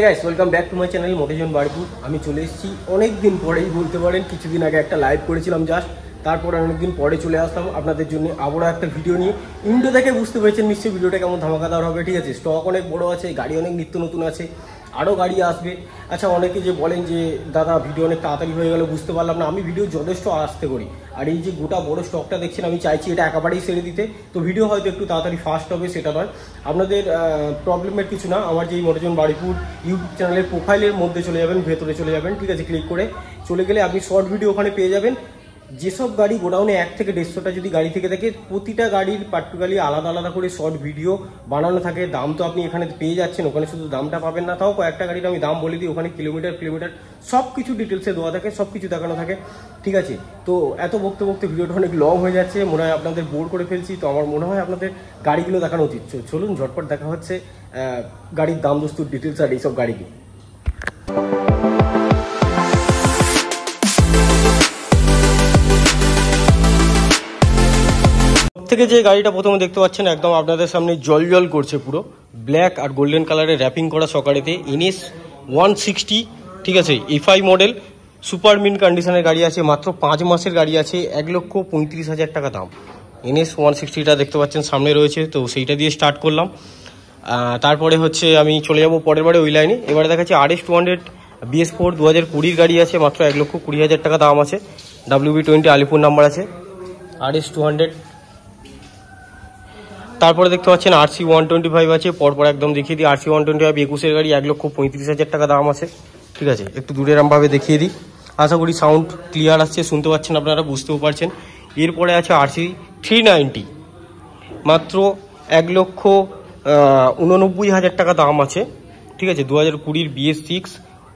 high guys welcome back to my channel মোটেজন বারপুর আমি চলে এসেছি অনেক দিন পরেই বলতে পারেন কিছুদিন আগে একটা লাইভ করেছিলাম জাস্ট তারপর অনেকদিন পরে চলে আসতাম আপনাদের জন্য আবারও একটা ভিডিও নিয়ে ইন্ডো থেকে বুঝতে পেরেছেন নিশ্চয়ই ভিডিওটা কেমন ধামাকাদার হবে ঠিক আছে স্টক অনেক বড় আছে গাড়ি অনেক নিত্য নতুন আছে আরও গাড়ি আসবে আচ্ছা অনেকে যে বলেন যে দাদা ভিডিও অনেক তাড়াতাড়ি হয়ে গেল বুঝতে পারলাম না আমি ভিডিও যথেষ্ট আসতে করি আর এই যে গোটা বড় স্টকটা দেখছেন আমি চাইছি এটা একেবারেই সেরে দিতে তো ভিডিও হয়তো একটু তাড়াতাড়ি ফাস্ট হবে সেটা নয় আপনাদের প্রবলেমের কিছু না আমার যে মনোজন বাড়িপুর ইউটিউব চ্যানেলের প্রোফাইলের মধ্যে চলে যাবেন ভেতরে চলে যাবেন ঠিক আছে ক্লিক করে চলে গেলে আপনি শর্ট ভিডিও ওখানে পেয়ে যাবেন যেসব গাড়ি গোডাউনে এক থেকে দেড়শোটা যদি গাড়ি থেকে থাকে প্রতিটা গাড়ির পার্টিকুলারলি আলাদা আলাদা করে শর্ট ভিডিও বানানো থাকে দাম তো আপনি এখানে পেয়ে যাচ্ছেন ওখানে শুধু দামটা পাবেন না তাও কয়েকটা গাড়ির আমি দাম বলে দিই ওখানে কিলোমিটার কিলোমিটার সব কিছু ডিটেলসে দেওয়া থাকে সব কিছু দেখানো থাকে ঠিক আছে তো এত বক্তে বক্তে ভিডিওটা অনেক লং হয়ে যাচ্ছে মনে হয় আপনাদের বোর করে ফেলছি তো আমার মনে হয় আপনাদের গাড়িগুলো দেখানো উচিত চলুন ঝটপট দেখা হচ্ছে গাড়ির দাম দস্তুর ডিটেলস আর এইসব গাড়িগুলো থেকে যে গাড়িটা প্রথমে দেখতে পাচ্ছেন একদম আপনাদের সামনে জল জল করছে পুরো ব্ল্যাক আর গোল্ডেন কালারের র্যাপিং করা সকালেতে এনএস ওয়ান সিক্সটি ঠিক আছে এফআই মডেল সুপার মিন কন্ডিশনের গাড়ি আছে মাত্র পাঁচ মাসের গাড়ি আছে এক লক্ষ পঁয়ত্রিশ হাজার টাকা দাম এনএস ওয়ান সিক্সটিটা দেখতে পাচ্ছেন সামনে রয়েছে তো সেইটা দিয়ে স্টার্ট করলাম তারপরে হচ্ছে আমি চলে যাব পরের বারে ওই লাইনে এবারে দেখাচ্ছি R S two hundred BS four দু হাজার কুড়ির গাড়ি আছে মাত্র এক লক্ষ কুড়ি হাজার টাকা দাম আছে ডাব্লিউবি টোয়েন্টি আলিপুর নাম্বার আছে আর এস টু হান্ড্রেড তারপরে দেখতে পাচ্ছেন আরসি ওয়ান টোয়েন্টি ফাইভ আছে পরপর একদম দেখিয়ে দিই আরসি ওয়ান টোয়েন্টি ফাইভ একুশের গাড়ি এক লক্ষ পঁয়ত্রিশ হাজার টাকা দাম আছে ঠিক আছে একটু দূরে এরমভাবে দেখিয়ে দিই আশা করি সাউন্ড ক্লিয়ার আসছে শুনতে পাচ্ছেন আপনারা বুঝতেও পারছেন এরপরে আছে আরসি থ্রি নাইনটি মাত্র এক লক্ষ উননব্বই হাজার টাকা দাম আছে ঠিক আছে দু হাজার কুড়ির বিএস সিক্স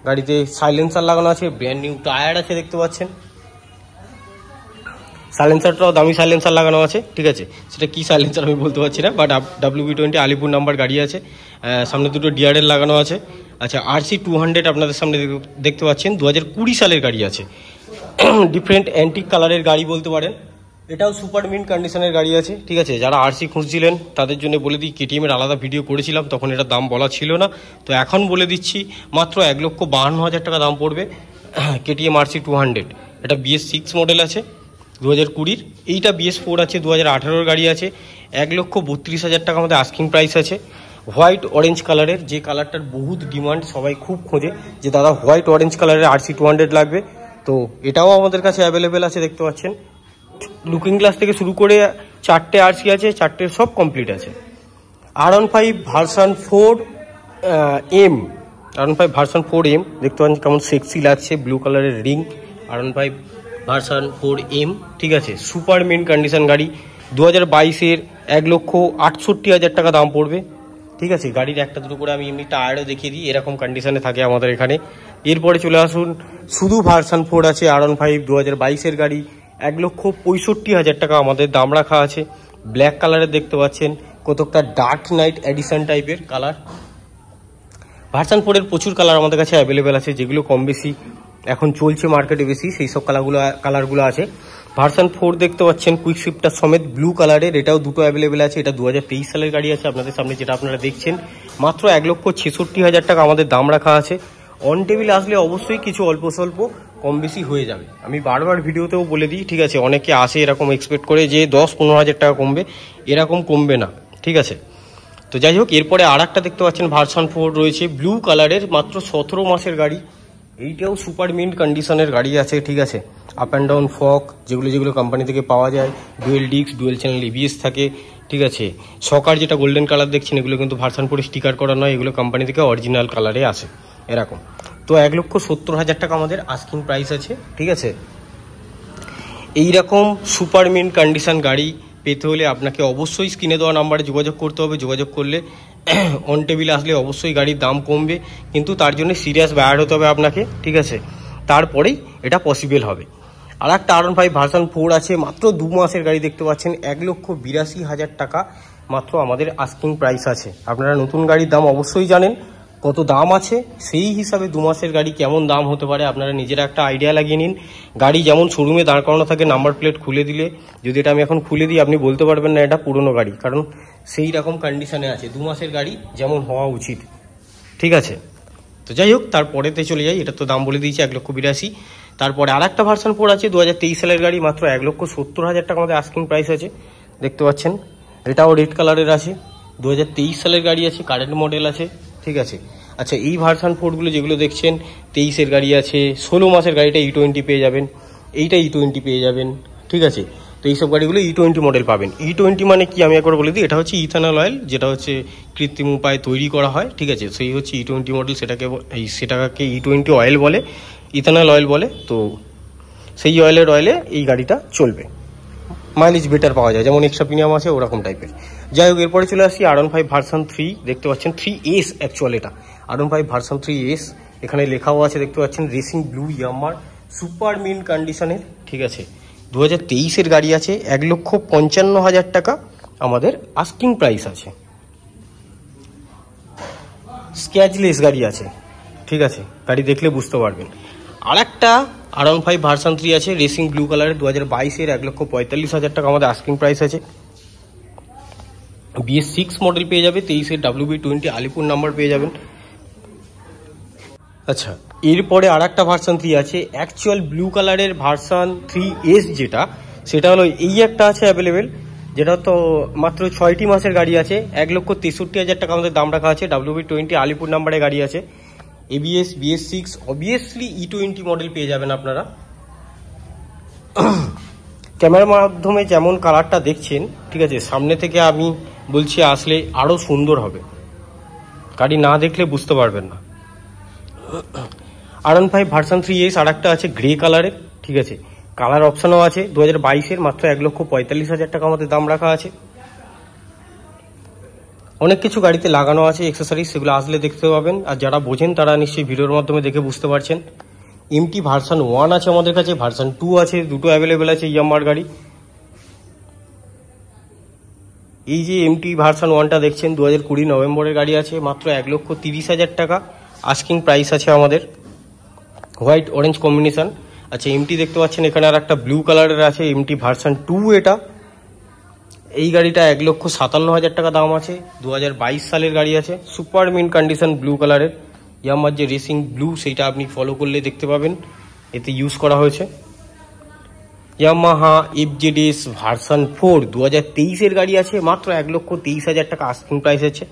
গাড়িতে সাইলেন্সার লাগানো আছে ব্র্যান্ড নিউ টায়ার আছে দেখতে পাচ্ছেন সাইলেন্সারটাও দামি সাইলেন্সার লাগানো আছে ঠিক আছে সেটা কী সাইলেন্সার আমি বলতে পারছি না but W B twenty Alipur number গাড়ি আছে সামনে দুটো ডিআরএল লাগানো আছে আচ্ছা আরসি টু হান্ড্রেড আপনাদের সামনে দেখতে পাচ্ছেন দু হাজার কুড়ি সালের গাড়ি আছে ডিফারেন্ট অ্যান্টিক কালারের গাড়ি বলতে পারেন এটাও সুপার মিন কন্ডিশনের গাড়ি আছে ঠিক আছে যারা আরসি খুঁজছিলেন তাদের জন্য বলে দিই কেটিএমের আলাদা ভিডিও করেছিলাম তখন এটা দাম বলা ছিল না তো এখন বলে দিচ্ছি মাত্র এক লক্ষ বাহান্ন হাজার টাকা দাম পড়বে কেটিএম আরসি টু হান্ড্রেড এটা বিএস সিক্স মডেল আছে দু হাজার কুড়ির এইটা বিএস ফোর আছে দু হাজার আঠারোর গাড়ি আছে এক লক্ষ বত্রিশ হাজার টাকা আমাদের আস্কিং প্রাইস আছে হোয়াইট অরেঞ্জ কালারের যে কালারটার বহুত ডিমান্ড সবাই খুব খোঁজে যে দাদা হোয়াইট অরেঞ্জ কালারের আরসি টু হান্ড্রেড লাগবে তো এটাও আমাদের কাছে অ্যাভেলেবেল আছে দেখতে পাচ্ছেন লুকিং গ্লাস থেকে শুরু করে চারটে আরসি আছে চারটে সব কমপ্লিট আছে R one five version four M R one five version four M দেখতে পাচ্ছেন কেমন সেক্সি লাগছে ব্লু কালারের ring R one five version four M ঠিক আছে সুপার মেন কন্ডিশন গাড়ি দু হাজার বাইশের এক লক্ষ আটষট্টি হাজার টাকা দাম পড়বে ঠিক আছে গাড়ির একটা দুটো করে আমি এমনি টায়ারও দেখিয়ে দিই এরকম কন্ডিশনে থাকে আমাদের এখানে এরপরে চলে আসুন শুধু ভার্সান ফোর আছে আর ওয়ান ফাইভ দু হাজার বাইশের গাড়ি এক লক্ষ পঁয়ষট্টি হাজার টাকা আমাদের দাম রাখা আছে ব্ল্যাক কালারের দেখতে পাচ্ছেন কতকটা ডার্ক নাইট এডিশন টাইপের কালার ভার্সান ফোরের প্রচুর কালার আমাদের কাছে অ্যাভেলেবেল আছে যেগুলো কম বেশি এখন চলছে মার্কেটে বেশি সেই সব কালারগুলো কালারগুলো আছে ভার্সান ফোর দেখতে পাচ্ছেন কুইক সুইপটার সমেত ব্লু কালারের এটাও দুটো অ্যাভেলেবেল আছে এটা দু সালের গাড়ি আছে আপনাদের সামনে যেটা আপনারা দেখছেন মাত্র এক লক্ষ ছেষট্টি হাজার টাকা আমাদের দাম রাখা আছে অন টেবিল আসলে অবশ্যই কিছু অল্প স্বল্প কম বেশি হয়ে যাবে আমি বারবার ভিডিওতেও বলে দিই ঠিক আছে অনেকে আসে এরকম এক্সপেক্ট করে যে দশ পনেরো হাজার টাকা কমবে এরকম কমবে না ঠিক আছে তো যাই হোক এরপরে আর দেখতে পাচ্ছেন ভার্সান ফোর রয়েছে ব্লু কালারের মাত্র সতেরো মাসের গাড়ি এইটাও সুপার মিন্ট কন্ডিশনের গাড়ি আছে ঠিক আছে আপ অ্যান্ড ডাউন ফক যেগুলো যেগুলো কোম্পানি থেকে পাওয়া যায় ডুয়েল ডিস্ক ডুয়েল চ্যানেল ইভিএস থাকে ঠিক আছে সকার যেটা গোল্ডেন কালার দেখছেন এগুলো কিন্তু ভার্সানপুরে স্টিকার করা নয় এগুলো কোম্পানি থেকে অরিজিনাল কালারে আসে এরকম তো এক লক্ষ সত্তর হাজার টাকা আমাদের আস্কিং প্রাইস আছে ঠিক আছে এইরকম সুপার মিন্ট কন্ডিশন গাড়ি পেতে হলে আপনাকে অবশ্যই স্ক্রিনে দেওয়া নাম্বারে যোগাযোগ করতে হবে যোগাযোগ করলে অন টেবিলে আসলে অবশ্যই গাড়ির দাম কমবে কিন্তু তার জন্য সিরিয়াস বায়ার হতে হবে আপনাকে ঠিক আছে তারপরেই এটা পসিবল হবে আর একটা আর ফাইভ ভার্সান ফোর আছে মাত্র দু মাসের গাড়ি দেখতে পাচ্ছেন এক লক্ষ বিরাশি হাজার টাকা মাত্র আমাদের আস্কিং প্রাইস আছে আপনারা নতুন গাড়ির দাম অবশ্যই জানেন কত দাম আছে সেই হিসাবে দু মাসের গাড়ি কেমন দাম হতে পারে আপনারা নিজেরা একটা আইডিয়া লাগিয়ে নিন গাড়ি যেমন শোরুমে দাঁড় করানো থাকে নাম্বার প্লেট খুলে দিলে যদি এটা আমি এখন খুলে দিই আপনি বলতে পারবেন না এটা পুরনো গাড়ি কারণ সেই রকম কন্ডিশনে আছে দু মাসের গাড়ি যেমন হওয়া উচিত ঠিক আছে তো যাই হোক তারপরেতে চলে যাই এটা তো দাম বলে দিয়েছি এক লক্ষ বিরাশি তারপরে আর একটা ভার্সন ফোর আছে দু সালের গাড়ি মাত্র এক লক্ষ সত্তর হাজার টাকা আমাদের আস্কিং প্রাইস আছে দেখতে পাচ্ছেন এটাও রেড কালারের আছে দু সালের গাড়ি আছে কারেন্ট মডেল আছে ঠিক আছে আচ্ছা এই ভার্সান ফোরগুলো যেগুলো দেখছেন তেইশের গাড়ি আছে ষোলো মাসের গাড়িটা ই e টোয়েন্টি পেয়ে যাবেন এইটা ই e টোয়েন্টি পেয়ে যাবেন ঠিক আছে তো এইসব গাড়িগুলো ই টোয়েন্টি মডেল পাবেন ই e টোয়েন্টি মানে কি আমি একবার বলে দিই এটা হচ্ছে ইথানল অয়েল যেটা হচ্ছে কৃত্রিম উপায়ে তৈরি করা হয় ঠিক আছে সেই হচ্ছে ই টোয়েন্টি মডেল সেটাকে এই সেটাকে ই টোয়েন্টি অয়েল বলে ইথানল অয়েল বলে তো সেই অয়েলের অয়েলে এই গাড়িটা চলবে মাইলেজ বেটার পাওয়া যায় যেমন এক্সট্রা প্রিমিয়াম আছে ওরকম টাইপের যাই হোক এরপরে চলে আসি আর ফাইভ ভার্সান থ্রি দেখতে পাচ্ছেন থ্রি এস অ্যাকচুয়াল এটা R five version three S এখানে লেখাও আছে দেখতে পাচ্ছেন রেসিং ব্লু ইয়ামার সুপার মিন কন্ডিশনের ঠিক আছে দু হাজার তেইশের গাড়ি আছে এক লক্ষ পঞ্চান্ন হাজার টাকা আমাদের আস্কিং প্রাইস আছে স্ক্যাচলেস গাড়ি আছে ঠিক আছে গাড়ি দেখলে বুঝতে পারবেন আর একটা আরাউন্ড ফাইভ ভার্সান থ্রি আছে রেসিং ব্লু কালারের দু হাজার বাইশের এক লক্ষ পঁয়তাল্লিশ হাজার টাকা আমাদের আস্কিং প্রাইস আছে বিএস সিক্স মডেল পেয়ে যাবে তেইশে W B twenty Alipur number পেয়ে যাবেন আচ্ছা এরপরে আর একটা ভার্সান থ্রি আছে অ্যাকচুয়াল ব্লু কালারের ভার্সান থ্রি এস যেটা সেটা হলো এই একটা আছে অ্যাভেলেবেল যেটা তো মাত্র ছয়টি মাসের গাড়ি আছে এক লক্ষ তেষট্টি হাজার টাকা আমাদের দাম রাখা আছে ডাব্লিউ বি টোয়েন্টি আলিপুর নাম্বারে গাড়ি আছে ABS BS six obviously E twenty model পেয়ে যাবেন আপনারা ক্যামেরার মাধ্যমে যেমন কালারটা দেখছেন ঠিক আছে সামনে থেকে আমি বলছি আসলে আরও সুন্দর হবে গাড়ি না দেখলে বুঝতে পারবেন না R five version three S আর একটা আছে গ্রে কালারের ঠিক আছে কালার অপশানও আছে দু হাজার বাইশের মাত্র এক লক্ষ পঁয়তাল্লিশ হাজার টাকা মতো দাম রাখা আছে অনেক কিছু গাড়িতে লাগানো আছে এক্সেসারিজ সেগুলো আসলে দেখতে পাবেন আর যারা বোঝেন তারা নিশ্চয়ই ভিডিওর মাধ্যমে দেখে বুঝতে পারছেন এমটি ভার্সান ওয়ান আছে আমাদের কাছে ভার্সান টু আছে দুটো অ্যাভেলেবেল আছে ইয়াম্বার গাড়ি এই যে এম টি ভার্সান ওয়ানটা দেখছেন দু হাজার কুড়ি নভেম্বরের গাড়ি আছে মাত্র এক লক্ষ তিরিশ হাজার টাকা আস্কিং প্রাইস আছে আমাদের হোয়াইট অরেঞ্জ কম্বিনেশান আচ্ছা টি দেখতে পাচ্ছেন এখানে আর একটা ব্লু কালারের আছে এমটি ভার্সান টু এটা এই গাড়িটা এক লক্ষ সাতান্ন হাজার টাকা দাম আছে দু সালের গাড়ি আছে সুপার মিন কন্ডিশন ব্লু কালারের ইয়ামার যে রেসিং ব্লু সেইটা আপনি ফলো করলে দেখতে পাবেন এতে ইউজ করা হয়েছে ইয়ামাহা ইফজিডিস ভার্সান ফোর দু হাজার তেইশের গাড়ি আছে মাত্র এক লক্ষ তেইশ হাজার টাকা আস্কিং প্রাইস আছে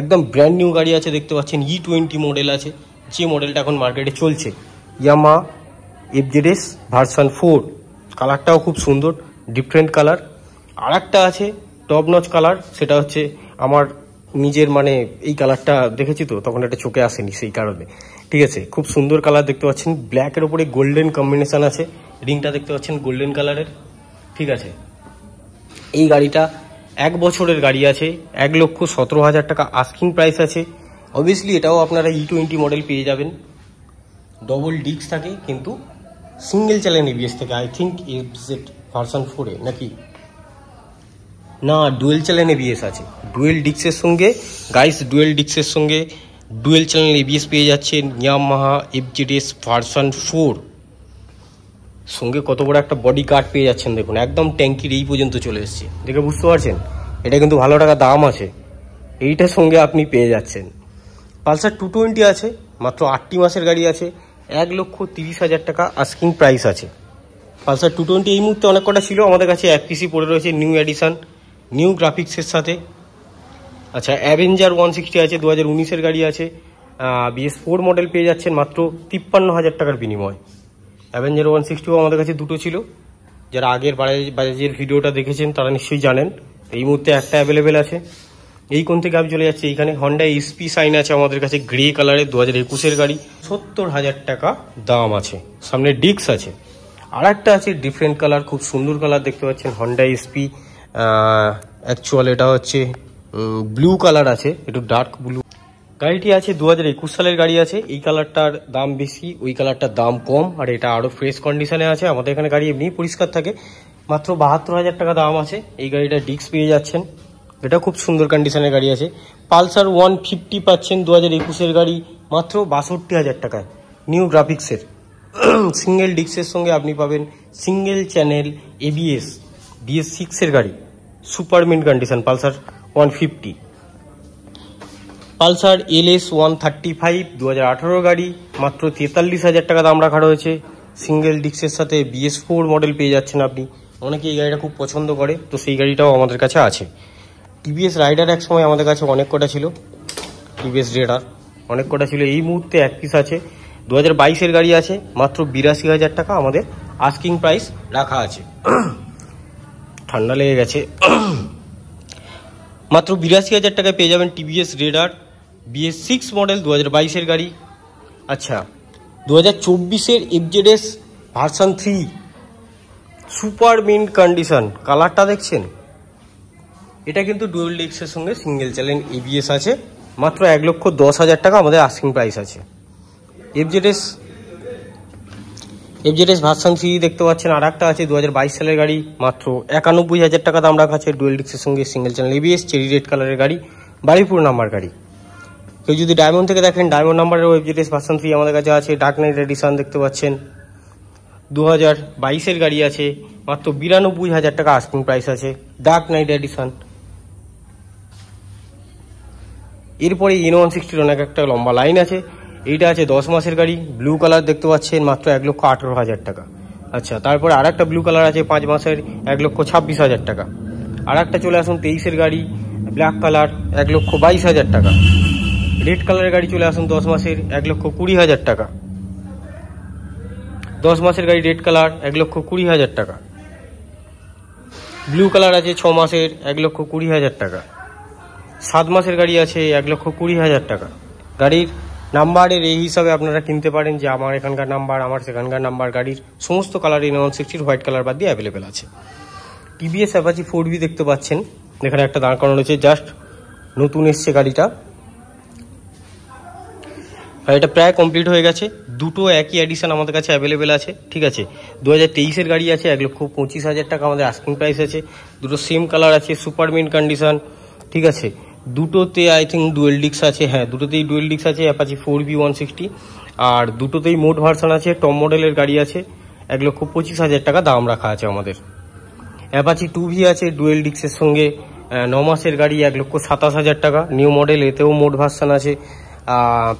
একদম ব্র্যান্ড নিউ গাড়ি আছে দেখতে পাচ্ছেন ই টোয়েন্টি মডেল আছে যে মডেলটা এখন মার্কেটে চলছে ইয়ামা এফজেডএস ভার্সান ফোর কালারটাও খুব সুন্দর ডিফারেন্ট কালার আর একটা আছে টপ নচ কালার সেটা হচ্ছে আমার নিজের মানে এই কালারটা দেখেছি তো তখন এটা চোখে আসেনি সেই কারণে ঠিক আছে খুব সুন্দর কালার দেখতে পাচ্ছেন ব্ল্যাকের ওপরে গোল্ডেন কম্বিনেশান আছে রিংটা দেখতে পাচ্ছেন গোল্ডেন কালারের ঠিক আছে এই গাড়িটা এক বছরের গাড়ি আছে এক লক্ষ সতেরো হাজার টাকা আস্কিং প্রাইস আছে অবভিয়াসলি এটাও আপনারা ই টোয়েন্টি মডেল পেয়ে যাবেন ডবল ডিস্ক থাকে কিন্তু সিঙ্গেল চ্যানেল এবিএস থেকে আই থিঙ্ক ইট ভার্সন ফোরে নাকি না ডুয়েল চ্যানেল এবিএস আছে ডুয়েল ডিস্কের সঙ্গে গাইস ডুয়েল ডিস্কের সঙ্গে ডুয়েল চ্যানেল এবিএস পেয়ে যাচ্ছে নিয়ামাহা এফজেডএস ভার্সন ফোর সঙ্গে কত বড় একটা বডি কার্ড পেয়ে যাচ্ছেন দেখুন একদম ট্যাঙ্কির এই পর্যন্ত চলে এসছে দেখে বুঝতে পারছেন এটা কিন্তু ভালো টাকা দাম আছে এইটার সঙ্গে আপনি পেয়ে যাচ্ছেন পালসার টু টোয়েন্টি আছে মাত্র আটটি মাসের গাড়ি আছে এক লক্ষ তিরিশ হাজার টাকা আস্কিং প্রাইস আছে পালসার টু টোয়েন্টি এই মুহূর্তে অনেক কটা ছিল আমাদের কাছে এক পিসি পড়ে রয়েছে নিউ অ্যাডিশান নিউ গ্রাফিক্সের সাথে আচ্ছা অ্যাভেঞ্জার ওয়ান সিক্সটি আছে দু হাজার উনিশের গাড়ি আছে বিএস ফোর মডেল পেয়ে যাচ্ছেন মাত্র তিপ্পান্ন হাজার টাকার বিনিময় অ্যাভেঞ্জার ওয়ান সিক্সটিও আমাদের কাছে দুটো ছিল যারা আগের বাজাজের ভিডিওটা দেখেছেন তারা নিশ্চয়ই জানেন এই মুহূর্তে একটা অ্যাভেলেবেল আছে এই কোন থেকে আমি চলে যাচ্ছি এইখানে হন্ডা এসপি সাইন আছে আমাদের কাছে গ্রে কালারের দু হাজার একুশের গাড়ি সত্তর হাজার টাকা দাম আছে সামনে ডিক্স আছে আর একটা আছে ডিফারেন্ট কালার খুব সুন্দর কালার দেখতে পাচ্ছেন হন্ডা ইসপি অ্যাকচুয়াল এটা হচ্ছে ব্লু কালার আছে একটু ডার্ক ব্লু গাড়িটি আছে দু হাজার একুশ সালের গাড়ি আছে এই কালারটার দাম বেশি ওই কালারটার দাম কম আর এটা আরও ফ্রেশ কন্ডিশনে আছে আমাদের এখানে গাড়ি এমনিই পরিষ্কার থাকে মাত্র বাহাত্তর হাজার টাকা দাম আছে এই গাড়িটা ডিস্ক পেয়ে যাচ্ছেন এটা খুব সুন্দর কন্ডিশনের গাড়ি আছে পালসার ওয়ান ফিফটি পাচ্ছেন দু হাজার একুশের গাড়ি মাত্র বাষট্টি হাজার টাকায় নিউ গ্রাফিক্সের সিঙ্গেল ডিস্কের সঙ্গে আপনি পাবেন সিঙ্গেল চ্যানেল এবিএস বিএস সিক্সের গাড়ি super mint condition Pulsar one fifty Pulsar LS one thirty five দু গাড়ি মাত্র তেতাল্লিশ হাজার টাকা দাম রাখা রয়েছে সিঙ্গেল ডিস্কের সাথে বিএস ফোর মডেল পেয়ে যাচ্ছেন আপনি অনেকে এই গাড়িটা খুব পছন্দ করে তো সেই গাড়িটাও আমাদের কাছে আছে টিভিএস রাইডার এক সময় আমাদের কাছে অনেক কটা ছিল টিভিএস রেডার অনেক কটা ছিল এই মুহূর্তে এক পিস আছে দু হাজার বাইশের গাড়ি আছে মাত্র বিরাশি হাজার টাকা আমাদের আস্কিং প্রাইস রাখা আছে ঠান্ডা লেগে গেছে মাত্র বিরাশি হাজার টাকায় পেয়ে যাবেন TVS Raider BS six model দু হাজার বাইশের গাড়ি আচ্ছা দু হাজার চব্বিশের FZS version three super mint condition কালারটা দেখছেন এটা কিন্তু ডুয়েল ডিক্সের সঙ্গে সিঙ্গেল চ্যানেল এবিএস আছে মাত্র এক লক্ষ দশ হাজার টাকা আমাদের আস্কিং প্রাইস আছে এফজেডএস এফজেডএস ভার্সান থ্রি দেখতে পাচ্ছেন আর একটা আছে দু সালের গাড়ি মাত্র একানব্বই হাজার টাকা দাম রাখা আছে ডুয়েল ডিক্সের সঙ্গে single channel ABS cherry red কালারের গাড়ি বাড়িপুর নাম্বার গাড়ি কেউ যদি ডায়মন্ড থেকে দেখেন ডায়মন্ড নাম্বারের ওয়েব জিটিএস ভার্সন থ্রি আমাদের কাছে আছে ডার্ক নাইট এডিশন দেখতে পাচ্ছেন দু হাজার বাইশের গাড়ি আছে মাত্র বিরানব্বই হাজার টাকা আস্কিং প্রাইস আছে ডার্ক নাইট এডিশন এরপরে ইনো ওয়ান সিক্সটির অনেক একটা লম্বা লাইন আছে এইটা আছে দশ মাসের গাড়ি ব্লু কালার দেখতে পাচ্ছেন মাত্র এক লক্ষ আঠেরো হাজার টাকা আচ্ছা তারপরে আর একটা ব্লু কালার আছে পাঁচ মাসের এক লক্ষ ছাব্বিশ হাজার টাকা আর একটা চলে আসুন তেইশের গাড়ি ব্ল্যাক কালার এক লক্ষ বাইশ হাজার টাকা রেড কালারের গাড়ি চলে আসুন দশ মাসের এক লক্ষ কুড়ি হাজার টাকা দশ মাসের গাড়ি রেড কালার এক লক্ষ কুড়ি হাজার টাকা ব্লু কালার আছে ছ মাসের এক লক্ষ কুড়ি হাজার টাকা সাত মাসের গাড়ি আছে এক লক্ষ কুড়ি হাজার টাকা গাড়ির নাম্বারের এই হিসাবে আপনারা কিনতে পারেন যে আমার এখানকার নাম্বার আমার সেখানকার নাম্বার গাড়ির সমস্ত কালার এই নন সিক্সটির হোয়াইট কালার বাদ দিয়ে অ্যাভেলেবেল আছে টিভিএস অ্যাপাচি ফোর বি দেখতে পাচ্ছেন এখানে একটা দাঁড় করানো রয়েছে জাস্ট নতুন এসছে গাড়িটা আর এটা প্রায় কমপ্লিট হয়ে গেছে দুটো একই অ্যাডিশান আমাদের কাছে অ্যাভেলেবেল আছে ঠিক আছে দু হাজার তেইশের গাড়ি আছে এক লক্ষ পঁচিশ হাজার টাকা আমাদের আস্কিং প্রাইস আছে দুটো সেম কালার আছে সুপার মিন কন্ডিশান ঠিক আছে দুটোতে আই থিঙ্ক ডুয়েল ডিক্স আছে হ্যাঁ দুটোতেই ডুয়েল ডিক্স আছে Apache four V one sixty আর দুটোতেই মোট ভার্সান আছে টপ মডেলের গাড়ি আছে এক লক্ষ পঁচিশ হাজার টাকা দাম রাখা আছে আমাদের অ্যাপাচি টু ভি আছে ডুয়েল ডিক্সের সঙ্গে ন মাসের গাড়ি এক লক্ষ সাতাশ হাজার টাকা নিউ মডেল এতেও মোট ভার্সান আছে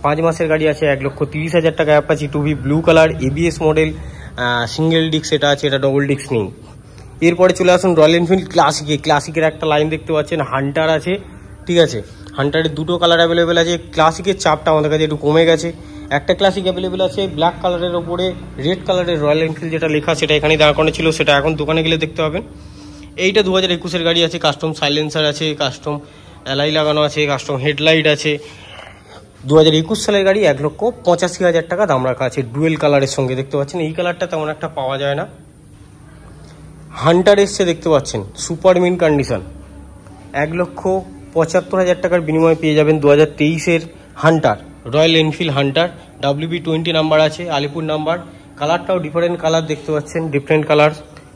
পাঁচ মাসের গাড়ি আছে এক লক্ষ তিরিশ হাজার টাকা Apache B blue colour ABS model single disc এটা আছে এটা ডবল ডিস্ক নেই এরপরে চলে আসুন রয়্যাল এনফিল্ড ক্লাসিকে ক্লাসিকের একটা লাইন দেখতে পাচ্ছেন হান্টার আছে ঠিক আছে হান্টারের দুটো কালার অ্যাভেলেবেল আছে ক্লাসিকের চাপটা আমাদের কাছে একটু কমে গেছে একটা ক্লাসিক অ্যাভেলেবেল আছে ব্ল্যাক কালারের ওপরে রেড কালারের রয়্যাল এনফিল্ড যেটা লেখা সেটা এখানে দাঁড়া করানো ছিল সেটা এখন দোকানে গেলে দেখতে পাবেন এইটা দু হাজার একুশের গাড়ি আছে কাস্টম সাইলেন্সার আছে কাস্টম অ্যালাই লাগানো আছে কাস্টম হেডলাইট আছে দু হাজার একুশ সালের গাড়ি এক লক্ষ পঁচাশি হাজার টাকা দাম রাখা আছে ডুয়েল কালারের সঙ্গে দেখতে পাচ্ছেন এই কালারটা তেমন একটা পাওয়া যায় না হান্টার এসছে দেখতে পাচ্ছেন সুপার মিন কন্ডিশন এক লক্ষ পঁচাত্তর হাজার টাকার বিনিময়ে পেয়ে যাবেন দু হাজার তেইশের Hunter Royal Enfield Hunter W B twenty number আছে আলিপুর নাম্বার কালারটাও ডিফারেন্ট কালার দেখতে পাচ্ছেন ডিফারেন্ট কালার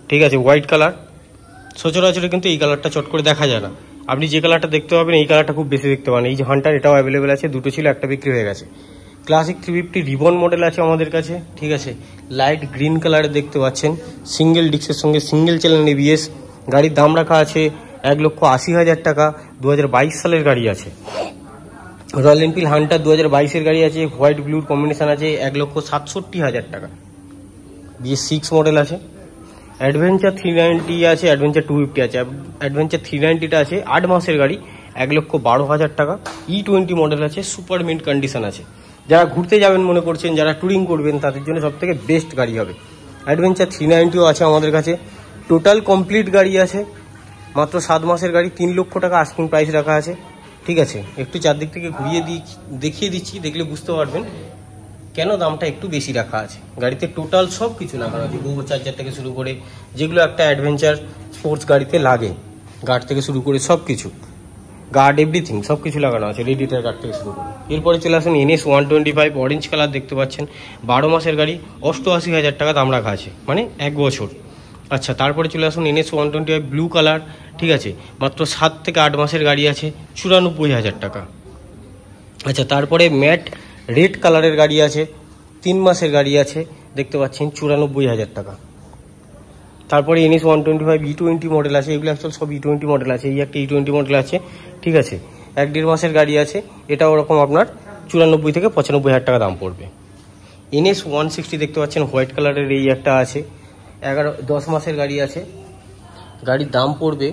ঠিক আছে হোয়াইট কালার সচরাচর কিন্তু এই কালারটা চট করে দেখা যায় না আপনি যে কালারটা দেখতে পাবেন এই কালারটা খুব বেশি দেখতে পান এই যে হান্টার এটাও অ্যাভেলেবেল আছে দুটো ছিল একটা বিক্রি হয়ে গেছে Classic three fifty reborn model আছে আমাদের কাছে ঠিক আছে লাইট গ্রিন কালারে দেখতে পাচ্ছেন সিঙ্গেল ডিস্কের সঙ্গে সিঙ্গেল চ্যানেল এবিএস গাড়ির দাম রাখা আছে এক লক্ষ আশি হাজার টাকা দু সালের গাড়ি আছে রয়্যাল এনফিল্ড হান্টার দু হাজার বাইশের গাড়ি আছে হোয়াইট ব্লুর কম্বিনেশান আছে এক লক্ষ সাতষট্টি হাজার টাকা বিএস সিক্স মডেল আছে অ্যাডভেঞ্চার থ্রি নাইনটি আছে অ্যাডভেঞ্চার টু ফিফটি আছে অ্যাডভেঞ্চার থ্রি নাইনটিটা আছে আট মাসের গাড়ি এক লক্ষ বারো হাজার টাকা ই টোয়েন্টি মডেল আছে সুপার মিন্ট কন্ডিশন আছে যারা ঘুরতে যাবেন মনে করছেন যারা ট্যুরিং করবেন তাদের জন্য সব থেকে বেস্ট গাড়ি হবে অ্যাডভেঞ্চার থ্রি নাইনটিও আছে আমাদের কাছে টোটাল কমপ্লিট গাড়ি আছে মাত্র সাত মাসের গাড়ি তিন লক্ষ টাকা আস্কিং প্রাইস রাখা আছে ঠিক আছে একটু চারদিক থেকে ঘুরিয়ে দিই দেখিয়ে দিচ্ছি দেখলে বুঝতে পারবেন কেন দামটা একটু বেশি রাখা আছে গাড়িতে টোটাল সব কিছু রাখা আছে গো চার্জার থেকে শুরু করে যেগুলো একটা অ্যাডভেঞ্চার স্পোর্টস গাড়িতে লাগে গার্ড থেকে শুরু করে সব কিছু গার্ড এভরিথিং সব কিছু লাগানো আছে রেডিটার গার্ড থেকে শুরু করে এরপরে চলে আসুন NS one twenty five orange colour দেখতে পাচ্ছেন বারো মাসের গাড়ি অষ্টআশি হাজার টাকা দাম রাখা আছে মানে এক বছর আচ্ছা তারপরে চলে আসুন NS one twenty five blue colour ঠিক আছে মাত্র সাত থেকে আট মাসের গাড়ি আছে চুরানব্বই হাজার টাকা আচ্ছা তারপরে ম্যাট রেড কালারের গাড়ি আছে তিন মাসের গাড়ি আছে দেখতে পাচ্ছেন চুরানব্বই হাজার টাকা তারপরে NS one twenty five E twenty model আছে এগুলো আসলে সব ই টোয়েন্টি মডেল আছে এই একটা ই টোয়েন্টি মডেল আছে ঠিক আছে এক দেড় মাসের গাড়ি আছে এটা ওরকম আপনার চুরানব্বই থেকে পঁচানব্বই হাজার টাকা দাম পড়বে এনএস ওয়ান সিক্সটি দেখতে পাচ্ছেন হোয়াইট কালারের এই একটা আছে এগারো দশ মাসের গাড়ি আছে গাড়ির দাম পড়বে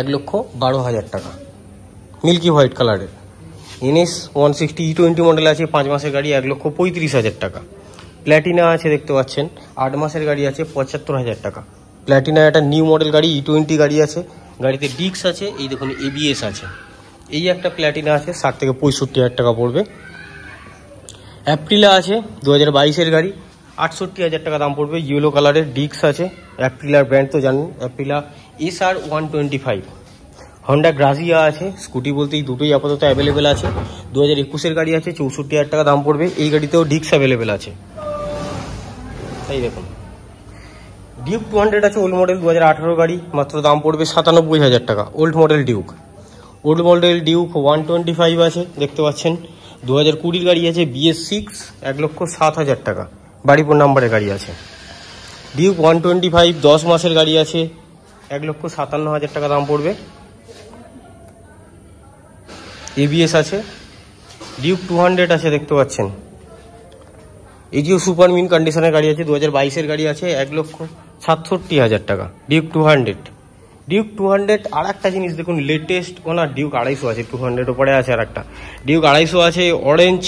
এক লক্ষ বারো হাজার টাকা মিল্কি হোয়াইট কালারের NS one sixty E twenty model আছে পাঁচ মাসের গাড়ি এক লক্ষ পঁয়ত্রিশ হাজার টাকা প্ল্যাটিনা আছে দেখতে পাচ্ছেন আট মাসের গাড়ি আছে পঁচাত্তর হাজার টাকা প্ল্যাটিনা একটা নিউ মডেল গাড়ি ই e টোয়েন্টি গাড়ি আছে গাড়িতে ডিক্স আছে এই দেখুন এবিএস আছে এই একটা প্ল্যাটিনা আছে ষাট থেকে পঁয়ষট্টি হাজার টাকা পড়বে অ্যাপ্রিলা আছে দু হাজার বাইশের গাড়ি আটষট্টি হাজার টাকা দাম পড়বে ইয়েলো কালারের ডিক্স আছে অ্যাপ্রিলার ব্র্যান্ড তো জানেন Aprilia S R one twenty five Honda Grazia আছে স্কুটি বলতে এই দুটোই আপাতত অ্যাভেলেবেল আছে দু হাজার একুশের গাড়ি আছে চৌষট্টি হাজার টাকা দাম পড়বে এই গাড়িতেও ডিক্স অ্যাভেলেবেল আছে তাই দেখুন ডিউক টু হান্ড্রেড আছে ওল্ড মডেল দু হাজার আঠারো গাড়ি মাত্র দাম পড়বে সাতানব্বই হাজার টাকা old model Duke old model Duke one twenty five আছে দেখতে পাচ্ছেন দু হাজার কুড়ির গাড়ি আছে বিএস সিক্স এক লক্ষ সাত হাজার টাকা বাড়িপুর নাম্বারের গাড়ি আছে ডিউক ওয়ান টোয়েন্টি ফাইভ দশ মাসের গাড়ি আছে এক লক্ষ সাতান্ন হাজার টাকা দাম পড়বে এবিএস আছে ডিউক টু হান্ড্রেড আছে দেখতে পাচ্ছেন এটিও সুপার মিন কন্ডিশনের গাড়ি আছে দু হাজার বাইশের গাড়ি আছে এক লক্ষ সাতষট্টি হাজার টাকা Duke two hundred Duke two hundred আর একটা জিনিস দেখুন লেটেস্ট ওনার ডিউক আড়াইশো আছে টু হান্ড্রেড ওপরে আছে আর একটা ডিউক আড়াইশো আছে অরেঞ্জ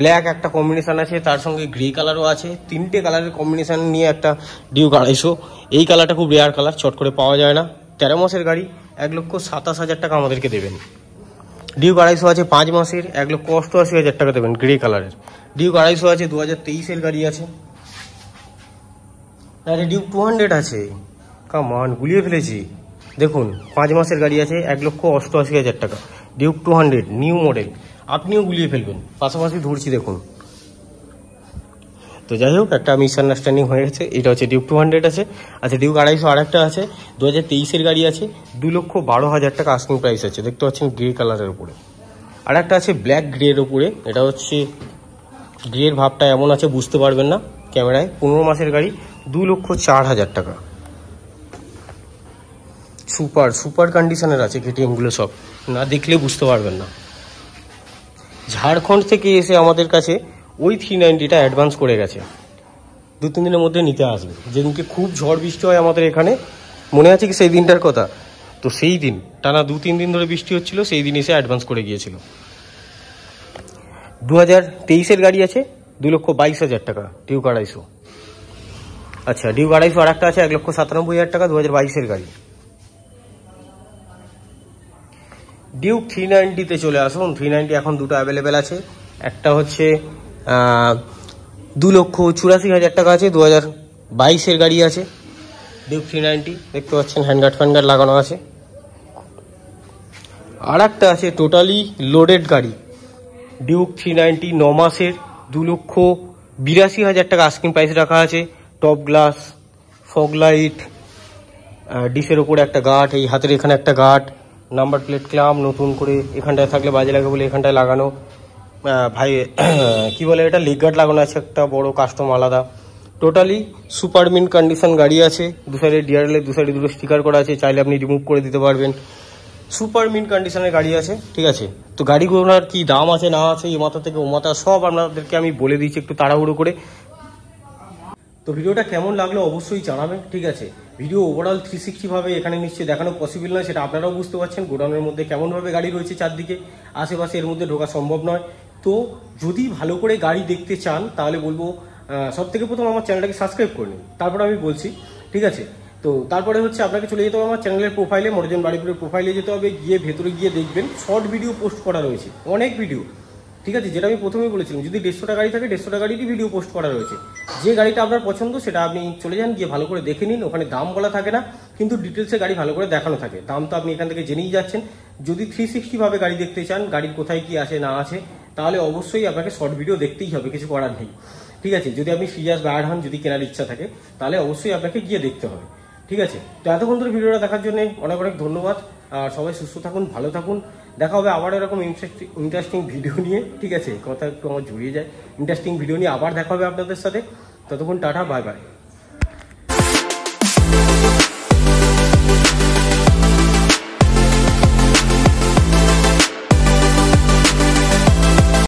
ব্ল্যাক একটা কম্বিনেশান আছে তার সঙ্গে গ্রে কালারও আছে তিনটে কালারের কম্বিনেশান নিয়ে একটা ডিউক আড়াইশো এই কালারটা খুব রেয়ার কালার চট করে পাওয়া যায় না তেরো মাসের গাড়ি এক লক্ষ সাতাশ হাজার টাকা আমাদেরকে দেবেন ডিউক আড়াইশো আছে পাঁচ মাসের এক লক্ষ অষ্টআশি হাজার টাকা দেবেন গ্রে কালারের ডিউক আড়াইশো আছে দু হাজার তেইশের গাড়ি আছে আরে ডিউক টু হান্ড্রেড আছে কামান গুলিয়ে ফেলেছি দেখুন পাঁচ মাসের গাড়ি আছে এক লক্ষ অষ্টআশি হাজার টাকা Duke two hundred new model আপনিও গুলিয়ে ফেলবেন পাশাপাশি ধরছি দেখুন তো যাই হোক একটা মিসআন্ডারস্ট্যান্ডিং হয়ে গেছে এটা হচ্ছে ডিউক টু হান্ড্রেড আছে আচ্ছা ডিউক আড়াইশো আর একটা আছে দু হাজার তেইশের গাড়ি আছে দু লক্ষ বারো হাজার টাকা আস্কিং প্রাইস আছে দেখতে পাচ্ছেন গ্রে কালারের উপরে আর একটা আছে ব্ল্যাক গ্রের উপরে এটা হচ্ছে গ্রের ভাবটা এমন আছে বুঝতে পারবেন না ক্যামেরায় পনেরো মাসের গাড়ি দু লক্ষ চার হাজার টাকা সুপার সুপার কন্ডিশনের আছে কেটিএমগুলো সব না দেখলে বুঝতে পারবেন না ঝাড়খণ্ড থেকে এসে আমাদের কাছে ওই থ্রি নাইনটিটা অ্যাডভান্স করে গেছে দু তিন দিনের মধ্যে নিতে আসবে যেদিনকে খুব ঝড় বৃষ্টি হয় আমাদের এখানে মনে আছে কি সেই দিনটার কথা তো সেই দিন টানা দু তিন দিন ধরে বৃষ্টি হচ্ছিল সেই দিন এসে অ্যাডভান্স করে গিয়েছিল দু হাজার তেইশের গাড়ি আছে দু লক্ষ বাইশ হাজার টাকা ডিউক আড়াইশো আচ্ছা ডিউক আড়াইশো আর একটা আছে এক লক্ষ সাতানব্বই হাজার টাকা দু হাজার বাইশের গাড়ি ডিউক থ্রি নাইনটিতে চলে আসুন থ্রি নাইনটি এখন দুটো অ্যাভেলেবেল আছে একটা হচ্ছে দু লক্ষ চুরাশি হাজার টাকা আছে দু হাজার বাইশের গাড়ি আছে ডিউক থ্রি নাইনটি দেখতে পাচ্ছেন হ্যান্ডগার্ড ফ্যান্ডগার্ড লাগানো আছে আর একটা আছে টোটালি লোডেড গাড়ি ডিউক থ্রি নাইনটি ন মাসের দু লক্ষ বিরাশি হাজার টাকা আস্কিং প্রাইস রাখা আছে টপ গ্লাস ফগ লাইট ডিসের ওপরে একটা গার্ড এই হাতের এখানে একটা গার্ড নাম্বার প্লেট ক্লাম নতুন করে এখানটায় থাকলে বাজে লাগে বলে এখানটায় লাগানো ভাই কি বলে এটা লিগার্ড গার্ড লাগানো আছে একটা বড় কাস্টম আলাদা টোটালি সুপার মিন কন্ডিশন গাড়ি আছে দু সাইডে ডিআরএলের দু সাইডে দুটো স্টিকার করা আছে চাইলে আপনি রিমুভ করে দিতে পারবেন সুপার মিন কন্ডিশনের গাড়ি আছে ঠিক আছে তো গাড়িগুলোর কি দাম আছে না আছে এই মাথা থেকে ও মাথা সব আপনাদেরকে আমি বলে দিচ্ছি একটু তাড়াহুড়ো করে তো ভিডিওটা কেমন লাগলো অবশ্যই জানাবেন ঠিক আছে ভিডিও ওভারঅল থ্রি সিক্সটিভাবে এখানে নিশ্চয়ই দেখানো পসিবল নয় সেটা আপনারাও বুঝতে পারছেন গোডাউনের মধ্যে কেমনভাবে গাড়ি রয়েছে চারদিকে আশেপাশে এর মধ্যে ঢোকা সম্ভব নয় তো যদি ভালো করে গাড়ি দেখতে চান তাহলে বলবো সব থেকে প্রথম আমার চ্যানেলটাকে সাবস্ক্রাইব করে নিন তারপরে আমি বলছি ঠিক আছে তো তারপরে হচ্ছে আপনাকে চলে যেতে হবে আমার চ্যানেলের প্রোফাইলে মরজন বাড়িপুরের প্রোফাইলে যেতে হবে গিয়ে ভেতরে গিয়ে দেখবেন শর্ট ভিডিও পোস্ট করা রয়েছে অনেক ভিডিও ঠিক আছে যেটা আমি প্রথমেই বলেছিলাম যদি দেড়শোটা গাড়ি থাকে দেড়শোটা গাড়িরই ভিডিও পোস্ট করা রয়েছে যে গাড়িটা আপনার পছন্দ সেটা আপনি চলে যান গিয়ে ভালো করে দেখে নিন ওখানে দাম বলা থাকে না কিন্তু ডিটেলসে গাড়ি ভালো করে দেখানো থাকে দাম তো আপনি এখান থেকে জেনেই যাচ্ছেন যদি থ্রি সিক্সটিভাবে গাড়ি দেখতে চান গাড়ির কোথায় কি আছে না আছে তাহলে অবশ্যই আপনাকে শর্ট ভিডিও দেখতেই হবে কিছু করার নেই ঠিক আছে যদি আপনি সিরিয়াস বায়ার হন যদি কেনার ইচ্ছা থাকে তাহলে অবশ্যই আপনাকে গিয়ে দেখতে হবে ঠিক আছে তো এতক্ষণ ধরে ভিডিওটা দেখার জন্য অনেক অনেক ধন্যবাদ সবাই সুস্থ থাকুন ভালো থাকুন দেখা হবে আবার এরকম ইন্টারেস্টিং ভিডিও নিয়ে ঠিক আছে কথা একটু আমার জড়িয়ে যায় ইন্টারেস্টিং ভিডিও নিয়ে আবার দেখা হবে আপনাদের সাথে ততক্ষণ টাটা বাই বাই